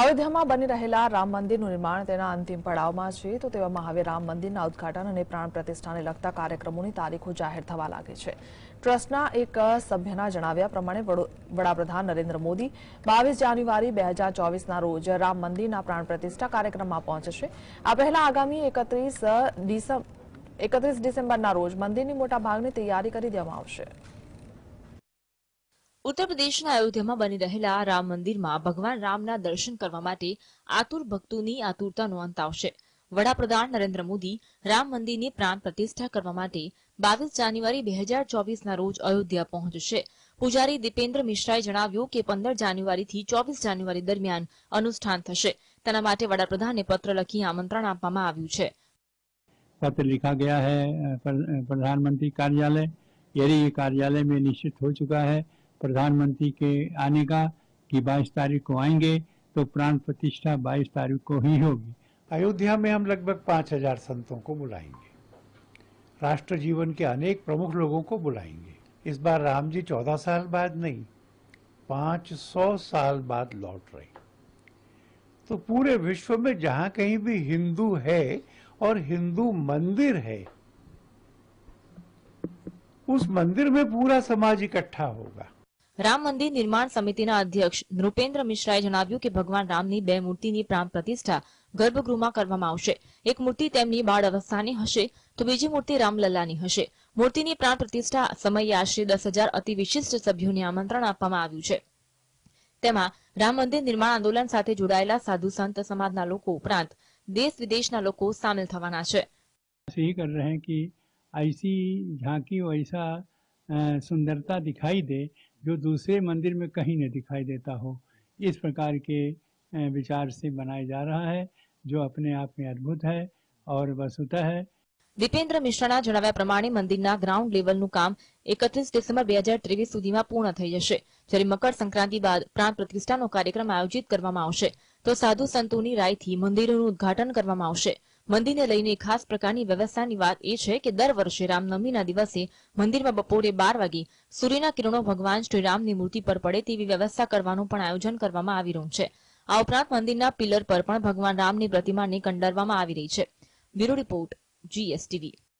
અયોધ્યામાં બની રહેલા રામ મંદિરનું નિર્માણ તેના અંતિમ પડાવમાં છે તો તેવામાં હવે રામ મંદિરના ઉદઘાટન અને પ્રાણ પ્રતિષ્ઠાને લગતા કાર્યક્રમોની તારીખો જાહેર થવા લાગે છે ટ્રસ્ટના એક સભ્યના જણાવ્યા પ્રમાણે વડાપ્રધાન નરેન્દ્ર મોદી બાવીસ જાન્યુઆરી બે હજાર ચોવીસના રોજ રામ મંદિરના પ્રાણ પ્રતિષ્ઠા કાર્યક્રમમાં પહોંચશે આ પહેલા આગામી એકત્રીસ ડિસેમ્બરના રોજ મંદિરની મોટા ભાગની તૈયારી કરી દેવામાં આવશે ઉત્તર પ્રદેશના અયોધ્યામાં બની રહેલા રામ મંદિરમાં ભગવાન રામના દર્શન કરવા માટે આતુર ભક્તોની આતુરતાનો અંત આવશે વડાપ્રધાન નરેન્દ્ર મોદી રામ મંદિરની પ્રાણ પ્રતિષ્ઠા કરવા માટે બાવીસ જાન્યુઆરી બે હજાર ચોવીસના રોજ અયોધ્યા પહોંચશે પૂજારી દીપેન્દ્ર મિશ્રાએ જણાવ્યું કે પંદર જાન્યુઆરીથી ચોવીસ જાન્યુઆરી દરમિયાન અનુષ્ઠાન થશે તેના માટે વડાપ્રધાનને પત્ર લખી આમંત્રણ આપવામાં આવ્યું છે પત્ર लिखा ગયા है प्रधानमंत्री કાર્યાલય यदि कार्यालय में निश्चित हो चुका है प्रधानमंत्री के आने का कि 22 तारीख को आएंगे तो प्राण प्रतिष्ठा 22 तारीख को ही होगी अयोध्या में हम लगभग 5000 संतों को बुलाएंगे राष्ट्र जीवन के अनेक प्रमुख लोगों को बुलाएंगे इस बार राम जी चौदह साल बाद नहीं पाँच सौ साल बाद लौट रहे तो पूरे विश्व में जहाँ कहीं भी हिंदू है और हिंदू मंदिर है उस मंदिर में पूरा समाज इकट्ठा होगा રામ મંદિર નિર્માણ સમિતિના અધ્યક્ષ નૃપેન્દ્ર મિશ્રાએ જણાવ્યું કે ભગવાન રામની બે મૂર્તિની પ્રાણ પ્રતિષ્ઠા ગર્ભગૃહમાં કરવામાં આવશે એક મૂર્તિ તેમની બાળ અવસ્થાની હશે તો બીજી મૂર્તિ રામલલ્લાની હશે મૂર્તિની પ્રાણ પ્રતિષ્ઠા સમયે આશરે દસ અતિ વિશિષ્ટ સભ્યોને આમંત્રણ આપવામાં આવ્યું છે તેમાં રામ મંદિર નિર્માણ આંદોલન સાથે જોડાયેલા સાધુ સંત સમાજના લોકો ઉપરાંત દેશ વિદેશના લોકો સામેલ થવાના છે कर रहे हैं सुंदरता दिखाई दे जो दूसरे मंदिर में कहीं नहीं दिखाई देता हो इस प्रकार के विचार से बनाया जा रहा है जो अपने आप में अद्भुत है और वस्तुतः है દીપેન્દ્ર મિશ્રાના જણાવ્યા પ્રમાણે મંદિરના ગ્રાઉન્ડ લેવલનું કામ એકત્રીસ ડિસેમ્બર બે હજાર ત્રેવીસ સુધીમાં પૂર્ણ થઈ જશે જ્યારે મકર સંક્રાંતિ બાદ પ્રાંત પ્રતિષ્ઠાનો કાર્યક્રમ આયોજિત કરવામાં આવશે તો સાધુ સંતોની રાયથી મંદિરોનું ઉદઘાટન કરવામાં આવશે મંદિરને લઈને ખાસ પ્રકારની વ્યવસ્થાની વાત એ છે કે દર વર્ષે રામનવમીના દિવસે મંદિરમાં બપોરે બાર વાગે સૂર્યના કિરણો ભગવાન શ્રી રામની મૂર્તિ પર પડે તેવી વ્યવસ્થા કરવાનું પણ આયોજન કરવામાં આવી રહ્યું છે આ ઉપરાંત મંદિરના પિલર પર પણ ભગવાન રામની પ્રતિમાને કંડારવામાં આવી રહી છે બ્યુરો રિપોર્ટ જીએસટીવી